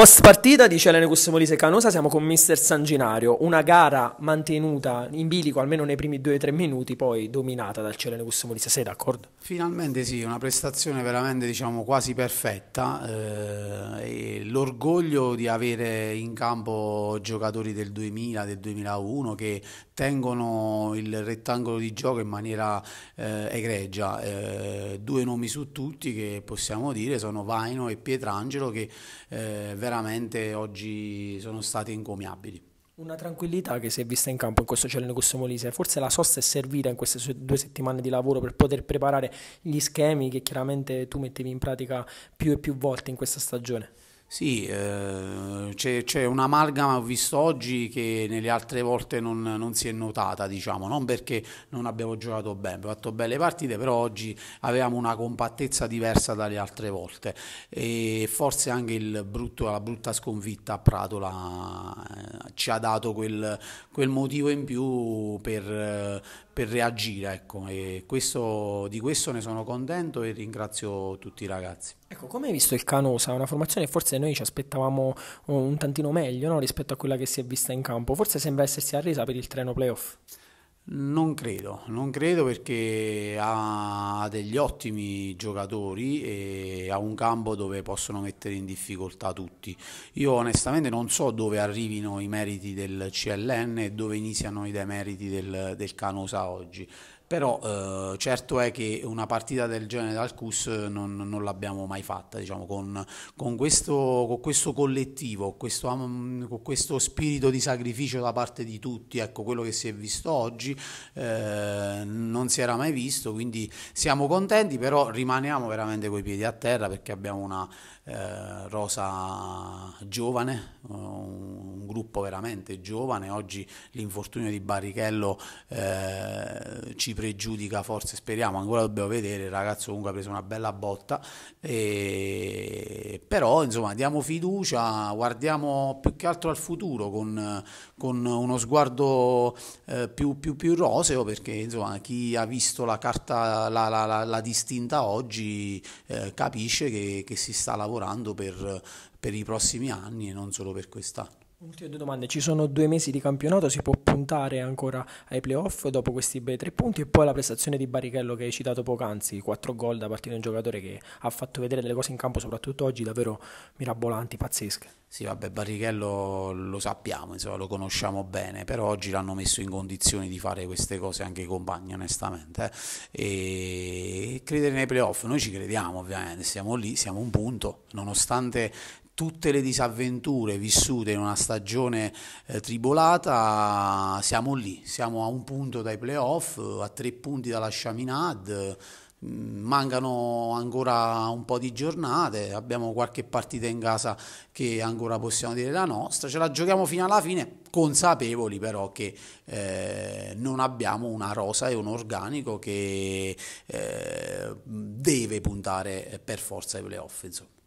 Post partita dice Elena Cussimolise Canosa, siamo con Mister Sanginario, una gara mantenuta in bilico almeno nei primi 2-3 minuti, poi dominata dal Celene Cussimolise, sei d'accordo? Finalmente sì, una prestazione veramente diciamo quasi perfetta, eh, l'orgoglio di avere in campo giocatori del 2000, del 2001 che tengono il rettangolo di gioco in maniera eh, egregia, eh, due nomi su tutti che possiamo dire sono Vaino e Pietrangelo che veramente eh, veramente oggi sono stati incomiabili. Una tranquillità che si è vista in campo in questo Celenio Molise, forse la sosta è servita in queste due settimane di lavoro per poter preparare gli schemi che chiaramente tu mettevi in pratica più e più volte in questa stagione. Sì, eh, c'è, c'è, un'amalgama, ho visto oggi, che nelle altre volte non, non, si è notata, diciamo, non perché non abbiamo giocato bene, abbiamo fatto belle partite, però oggi avevamo una compattezza diversa dalle altre volte e forse anche brutto, la brutta sconfitta a Pratola eh, ci ha dato quel, quel motivo in più per, per reagire. Ecco. Questo, di questo ne sono contento e ringrazio tutti i ragazzi. Ecco, come hai visto il Canosa? Una formazione che forse noi ci aspettavamo oh, un tantino meglio no? rispetto a quella che si è vista in campo. Forse sembra essersi arresa per il treno playoff. Non credo, non credo perché ha degli ottimi giocatori e ha un campo dove possono mettere in difficoltà tutti. Io onestamente non so dove arrivino i meriti del CLN e dove iniziano i demeriti del, del Canosa oggi però eh, certo è che una partita del genere dal CUS eh, non, non l'abbiamo mai fatta, diciamo, con, con, questo, con questo, collettivo, questo, um, con questo spirito di sacrificio da parte di tutti, ecco quello che si è visto oggi eh, non si era mai visto, quindi siamo contenti, però rimaniamo veramente coi piedi a terra perché abbiamo una eh, rosa giovane, un, eh, un, gruppo veramente giovane, oggi l'infortunio di Barrichello eh, ci pregiudica forse speriamo ancora dobbiamo vedere il ragazzo comunque ha preso una bella botta e... però insomma diamo fiducia guardiamo più che altro al futuro con, con uno sguardo eh, più, più, più, roseo perché insomma chi ha visto la carta la, la, la, la distinta oggi eh, capisce che, che, si sta lavorando per, per i prossimi anni e non solo per quest'anno Ultime due domande, ci sono due mesi di campionato, si può puntare ancora ai playoff dopo questi bei tre punti e poi la prestazione di Barrichello che hai citato poc'anzi, quattro gol da partire di un giocatore che ha fatto vedere delle cose in campo soprattutto oggi davvero mirabolanti, pazzesche. Sì vabbè Barrichello lo sappiamo, insomma, lo conosciamo bene, però oggi l'hanno messo in condizioni di fare queste cose anche i compagni onestamente eh? e credere nei playoff, noi ci crediamo ovviamente, siamo lì, siamo un punto, nonostante tutte le disavventure vissute in una stagione eh, tribolata, siamo lì, siamo a un punto dai playoff, a tre punti dalla Chaminade, mm, mancano ancora un po' di giornate, abbiamo qualche partita in casa che ancora possiamo dire la nostra, ce la giochiamo fino alla fine, consapevoli però che eh, non abbiamo una rosa e un organico che eh, deve puntare per forza ai playoff. Insomma.